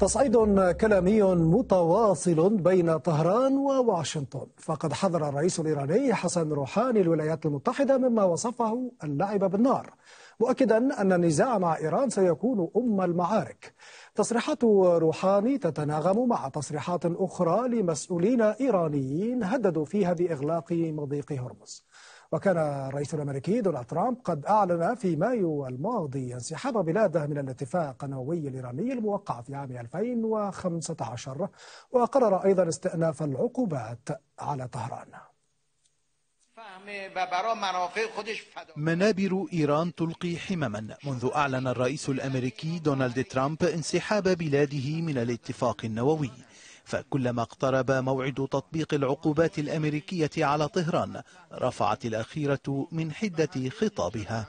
تصعيد كلامي متواصل بين طهران وواشنطن فقد حذر الرئيس الإيراني حسن روحاني الولايات المتحدة مما وصفه اللعب بالنار مؤكدا أن النزاع مع إيران سيكون أم المعارك تصريحات روحاني تتناغم مع تصريحات أخرى لمسؤولين إيرانيين هددوا فيها بإغلاق مضيق هرمز وكان الرئيس الأمريكي دونالد ترامب قد أعلن في مايو الماضي انسحاب بلاده من الاتفاق النووي الإيراني الموقع في عام 2015 وقرر أيضا استئناف العقوبات على طهران منابر إيران تلقي حمما منذ أعلن الرئيس الأمريكي دونالد ترامب انسحاب بلاده من الاتفاق النووي فكلما اقترب موعد تطبيق العقوبات الأمريكية على طهران رفعت الأخيرة من حدة خطابها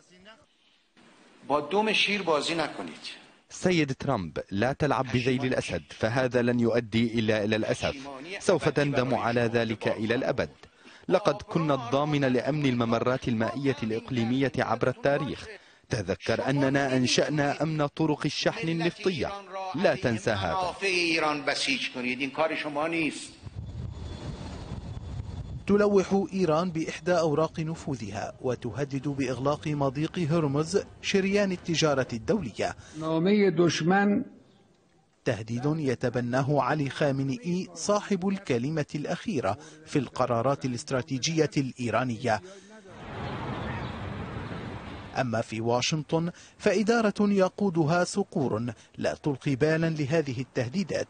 سيد ترامب لا تلعب بذيل الأسد فهذا لن يؤدي إلا إلى الأسف سوف تندم على ذلك إلى الأبد لقد كنا الضامن لأمن الممرات المائية الإقليمية عبر التاريخ تذكر أننا أنشأنا أمن طرق الشحن النفطية لا تنسى هذا تلوح إيران بإحدى أوراق نفوذها وتهدد بإغلاق مضيق هرمز شريان التجارة الدولية تهديد يتبناه علي خامنئي صاحب الكلمة الأخيرة في القرارات الاستراتيجية الإيرانية أما في واشنطن فإدارة يقودها صقور لا تلقي بالا لهذه التهديدات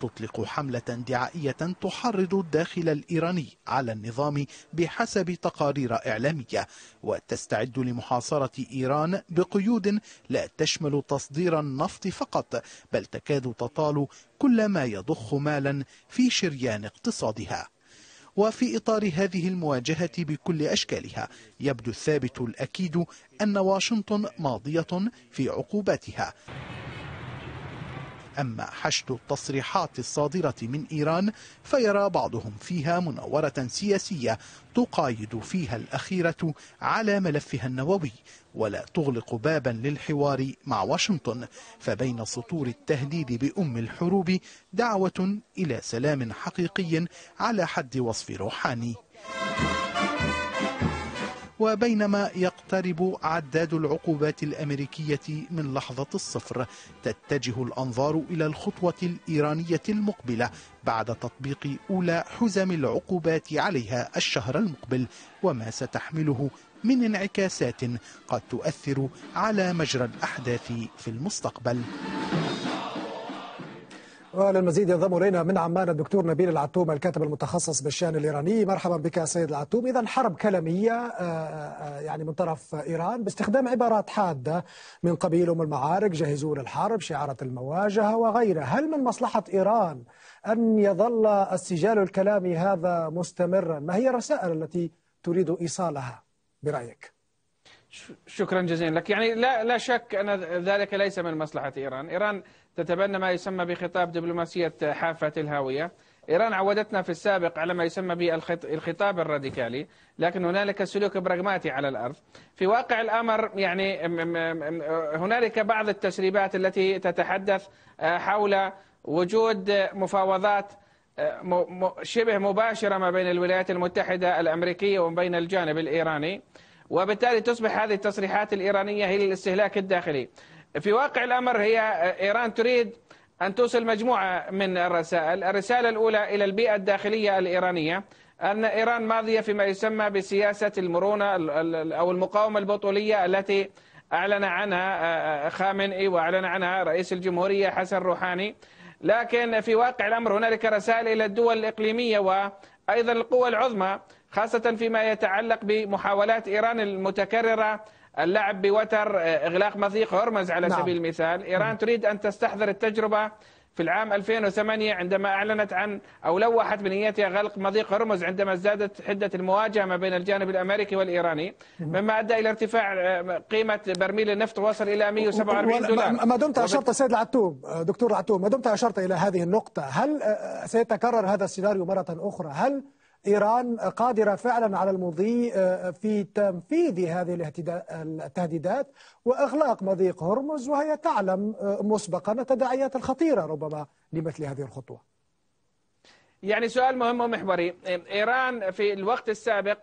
تطلق حملة دعائية تحرض الداخل الإيراني على النظام بحسب تقارير إعلامية وتستعد لمحاصرة إيران بقيود لا تشمل تصدير النفط فقط بل تكاد تطال كل ما يضخ مالا في شريان اقتصادها وفي إطار هذه المواجهة بكل أشكالها يبدو الثابت الأكيد أن واشنطن ماضية في عقوباتها أما حشد التصريحات الصادرة من إيران فيرى بعضهم فيها مناورة سياسية تقايد فيها الأخيرة على ملفها النووي ولا تغلق بابا للحوار مع واشنطن فبين سطور التهديد بأم الحروب دعوة إلى سلام حقيقي على حد وصف روحاني وبينما يقترب عداد العقوبات الأمريكية من لحظة الصفر تتجه الأنظار إلى الخطوة الإيرانية المقبلة بعد تطبيق أولى حزم العقوبات عليها الشهر المقبل وما ستحمله من انعكاسات قد تؤثر على مجرى الأحداث في المستقبل وللمزيد ينضم الينا من عمان الدكتور نبيل العتوم الكاتب المتخصص بالشان الايراني مرحبا بك سيد العتوم اذا حرب كلاميه آه، آه، آه، يعني من طرف ايران باستخدام عبارات حاده من قبيل ام المعارك جهزوا للحرب شعارات المواجهه وغيرها هل من مصلحه ايران ان يظل السجال الكلامي هذا مستمرا ما هي الرسائل التي تريد ايصالها برايك شكرا جزيلا لك يعني لا, لا شك أن ذلك ليس من مصلحة إيران إيران تتبنى ما يسمى بخطاب دبلوماسية حافة الهاوية إيران عودتنا في السابق على ما يسمى بالخطاب الراديكالي لكن هنالك سلوك براغماتي على الأرض في واقع الأمر يعني هنالك بعض التسريبات التي تتحدث آه، حول وجود مفاوضات آه، شبه مباشرة ما بين الولايات المتحدة الأمريكية وبين الجانب الإيراني وبالتالي تصبح هذه التصريحات الإيرانية هي للاستهلاك الداخلي في واقع الأمر هي إيران تريد أن توصل مجموعة من الرسائل الرسالة الأولى إلى البيئة الداخلية الإيرانية أن إيران ماضية فيما يسمى بسياسة المرونة أو المقاومة البطولية التي أعلن عنها آه، آه، خامنئي وأعلن عنها رئيس الجمهورية حسن روحاني لكن في واقع الأمر هنالك رسائل إلى الدول الإقليمية و أيضا القوى العظمى خاصة فيما يتعلق بمحاولات إيران المتكررة اللعب بوتر آه، إغلاق مضيق هرمز على نعم. سبيل المثال إيران تريد أن تستحضر التجربة في العام 2008 عندما أعلنت عن أو لوحت بنيتها غلق مضيق هرمز عندما ازدادت حدة المواجهة ما بين الجانب الأمريكي والإيراني مما أدى إلى ارتفاع آه، قيمة برميل النفط وصل إلى 147 دولار ما دمت أشرت سيد العتوب آه، دكتور العتوب ما دمت أشرت إلى هذه النقطة هل آه، سيتكرر هذا السيناريو مرة أخرى هل إيران قادرة فعلا على المضي آه، في تنفيذ هذه التهديدات وإغلاق مضيق هرمز وهي تعلم آه، مسبقا التداعيات الخطيرة ربما لمثل هذه الخطوة يعني سؤال مهم ومحوري إيران في الوقت السابق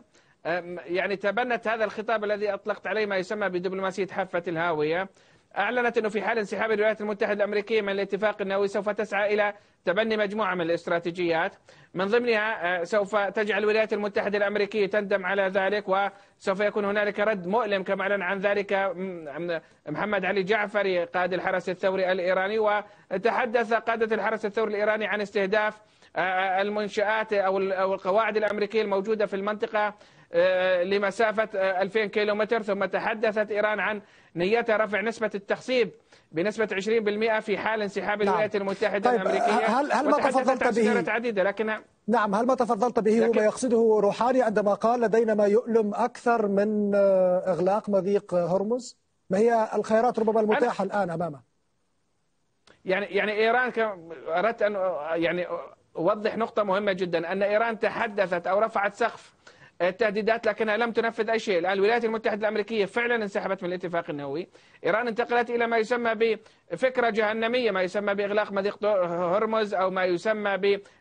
يعني تبنت هذا الخطاب الذي أطلقت عليه ما يسمى بدبلوماسية حافة الهاوية أعلنت أنه في حال انسحاب الولايات المتحدة الأمريكية من الاتفاق النووي سوف تسعى إلى تبني مجموعة من الاستراتيجيات من ضمنها آه، سوف تجعل الولايات المتحدة الأمريكية تندم على ذلك وسوف يكون هنالك رد مؤلم كما أعلن عن ذلك محمد علي جعفري قائد الحرس الثوري الإيراني وتحدث قادة الحرس الثوري الإيراني عن استهداف آه، آه، المنشآت أو القواعد الأمريكية الموجودة في المنطقة آه، لمسافة 2000 آه، كيلومتر ثم تحدثت إيران عن نيتها رفع نسبة التخصيب بنسبة 20% في حال انسحاب نعم. الولايات المتحدة طيب الأمريكية هل هل ما تفضلت به عديدة لكن نعم هل ما تفضلت به لكن... ما يقصده روحاني عندما قال لدينا ما يؤلم أكثر من آه، إغلاق مضيق هرمز ما هي الخيارات ربما المتاحة أنا... الآن أمامه يعني يعني إيران أردت أن يعني أوضح نقطة مهمة جدا أن إيران تحدثت أو رفعت سقف التهديدات لكنها لم تنفذ أي شيء الآن الولايات المتحدة الأمريكية فعلا انسحبت من الاتفاق النووي إيران انتقلت إلى ما يسمى ب فكرة جهنمية ما يسمى بإغلاق مضيق هرمز أو ما يسمى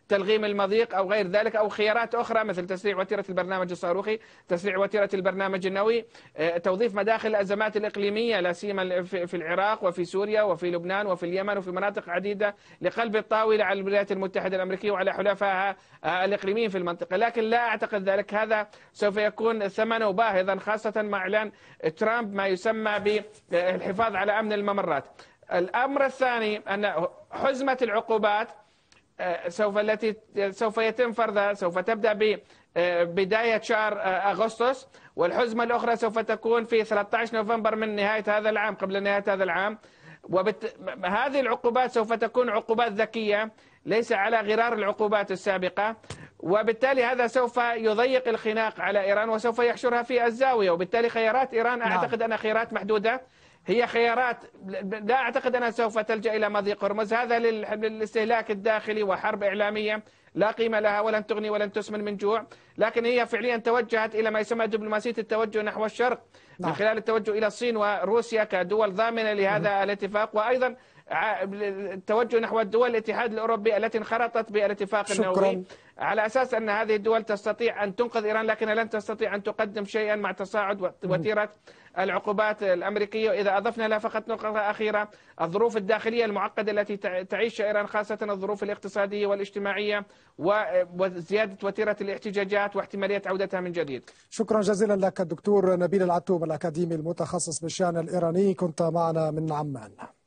بتلغيم المضيق أو غير ذلك أو خيارات أخرى مثل تسريع وتيرة البرنامج الصاروخي تسريع وتيرة البرنامج النووي آه، توظيف مداخل الأزمات الإقليمية لا سيما في العراق وفي سوريا وفي لبنان وفي اليمن وفي مناطق عديدة لقلب الطاولة على الولايات المتحدة الأمريكية وعلى حلفائها آه، الإقليميين في المنطقة لكن لا أعتقد ذلك هذا سوف يكون ثمنه باهظا خاصة مع إعلان ترامب ما يسمى بالحفاظ على أمن الممرات الأمر الثاني أن حزمة العقوبات آه، سوف التي سوف يتم فرضها سوف تبدأ ببداية آه، شهر آه، أغسطس والحزمة الأخرى سوف تكون في 13 نوفمبر من نهاية هذا العام قبل نهاية هذا العام وبت... هذه العقوبات سوف تكون عقوبات ذكية ليس على غرار العقوبات السابقة وبالتالي هذا سوف يضيق الخناق على إيران وسوف يحشرها في الزاوية وبالتالي خيارات إيران نعم. أعتقد أنها خيارات محدودة هي خيارات لا أعتقد أنها سوف تلجأ إلى مضيق هرمز هذا للاستهلاك الداخلي وحرب إعلامية لا قيمة لها ولن تغني ولن تسمن من جوع لكن هي فعليا توجهت إلى ما يسمى دبلوماسية التوجه نحو الشرق نعم. من خلال التوجه إلى الصين وروسيا كدول ضامنة لهذا الاتفاق وأيضا التوجه نحو الدول الاتحاد الأوروبي التي انخرطت بالاتفاق شكرا. النووي على أساس أن هذه الدول تستطيع أن تنقذ إيران لكنها لن تستطيع أن تقدم شيئا مع تصاعد وتيرة العقوبات الأمريكية وإذا أضفنا لها فقط نقطة أخيرة الظروف الداخلية المعقدة التي تعيشها إيران خاصة الظروف الاقتصادية والاجتماعية وزيادة وتيرة الاحتجاجات واحتمالية عودتها من جديد شكرا جزيلا لك الدكتور نبيل العتوب الأكاديمي المتخصص بالشأن الإيراني كنت معنا من عمان